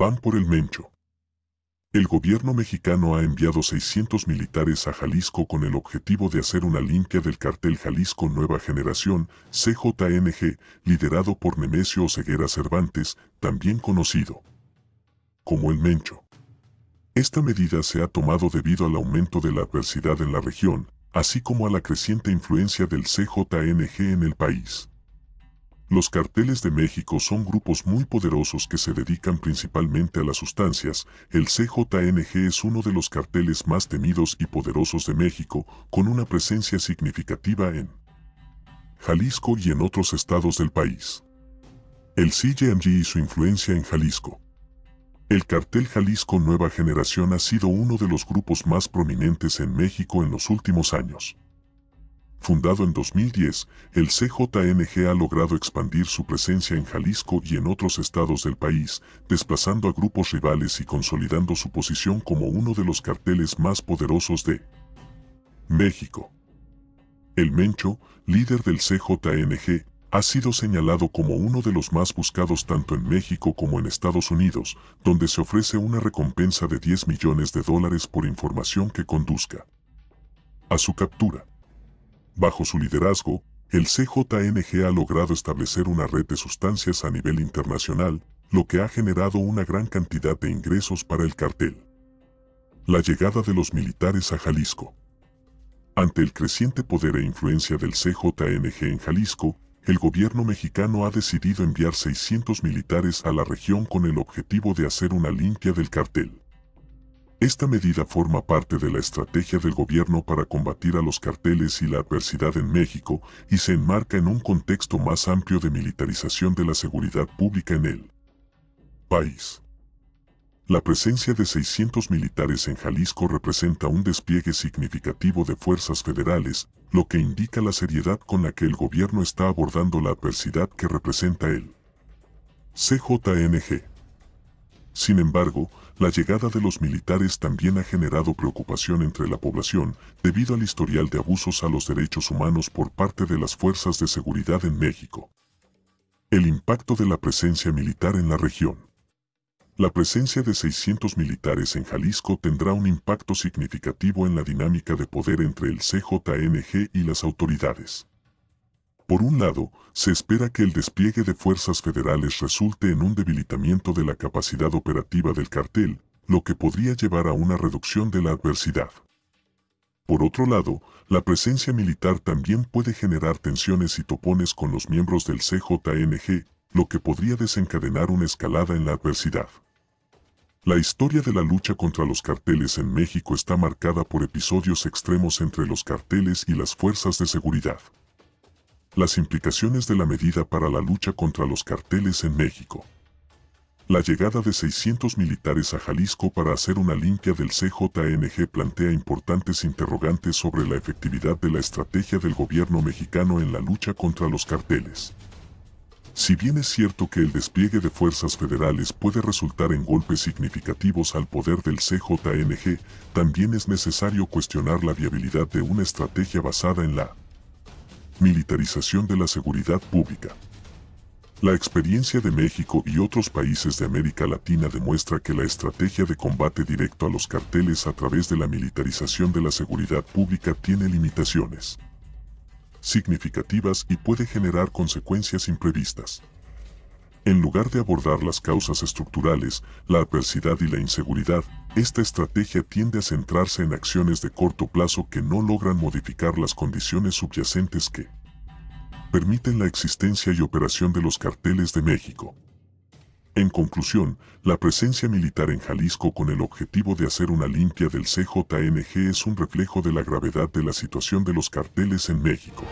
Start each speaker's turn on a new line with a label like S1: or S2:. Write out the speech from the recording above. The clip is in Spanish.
S1: van por el Mencho. El gobierno mexicano ha enviado 600 militares a Jalisco con el objetivo de hacer una limpia del cartel Jalisco Nueva Generación, CJNG, liderado por Nemesio Ceguera Cervantes, también conocido como el Mencho. Esta medida se ha tomado debido al aumento de la adversidad en la región, así como a la creciente influencia del CJNG en el país. Los carteles de México son grupos muy poderosos que se dedican principalmente a las sustancias. El CJNG es uno de los carteles más temidos y poderosos de México, con una presencia significativa en Jalisco y en otros estados del país. El CJNG y su influencia en Jalisco. El cartel Jalisco Nueva Generación ha sido uno de los grupos más prominentes en México en los últimos años. Fundado en 2010, el CJNG ha logrado expandir su presencia en Jalisco y en otros estados del país, desplazando a grupos rivales y consolidando su posición como uno de los carteles más poderosos de México. El Mencho, líder del CJNG, ha sido señalado como uno de los más buscados tanto en México como en Estados Unidos, donde se ofrece una recompensa de 10 millones de dólares por información que conduzca a su captura. Bajo su liderazgo, el CJNG ha logrado establecer una red de sustancias a nivel internacional, lo que ha generado una gran cantidad de ingresos para el cartel. La llegada de los militares a Jalisco. Ante el creciente poder e influencia del CJNG en Jalisco, el gobierno mexicano ha decidido enviar 600 militares a la región con el objetivo de hacer una limpia del cartel. Esta medida forma parte de la estrategia del gobierno para combatir a los carteles y la adversidad en México y se enmarca en un contexto más amplio de militarización de la seguridad pública en el país. La presencia de 600 militares en Jalisco representa un despliegue significativo de fuerzas federales, lo que indica la seriedad con la que el gobierno está abordando la adversidad que representa el CJNG. Sin embargo, la llegada de los militares también ha generado preocupación entre la población debido al historial de abusos a los derechos humanos por parte de las fuerzas de seguridad en México. El impacto de la presencia militar en la región. La presencia de 600 militares en Jalisco tendrá un impacto significativo en la dinámica de poder entre el CJNG y las autoridades. Por un lado, se espera que el despliegue de fuerzas federales resulte en un debilitamiento de la capacidad operativa del cartel, lo que podría llevar a una reducción de la adversidad. Por otro lado, la presencia militar también puede generar tensiones y topones con los miembros del CJNG, lo que podría desencadenar una escalada en la adversidad. La historia de la lucha contra los carteles en México está marcada por episodios extremos entre los carteles y las fuerzas de seguridad las implicaciones de la medida para la lucha contra los carteles en México. La llegada de 600 militares a Jalisco para hacer una limpia del CJNG plantea importantes interrogantes sobre la efectividad de la estrategia del gobierno mexicano en la lucha contra los carteles. Si bien es cierto que el despliegue de fuerzas federales puede resultar en golpes significativos al poder del CJNG, también es necesario cuestionar la viabilidad de una estrategia basada en la militarización de la seguridad pública. La experiencia de México y otros países de América Latina demuestra que la estrategia de combate directo a los carteles a través de la militarización de la seguridad pública tiene limitaciones significativas y puede generar consecuencias imprevistas. En lugar de abordar las causas estructurales, la adversidad y la inseguridad, esta estrategia tiende a centrarse en acciones de corto plazo que no logran modificar las condiciones subyacentes que permiten la existencia y operación de los carteles de México. En conclusión, la presencia militar en Jalisco con el objetivo de hacer una limpia del CJNG es un reflejo de la gravedad de la situación de los carteles en México.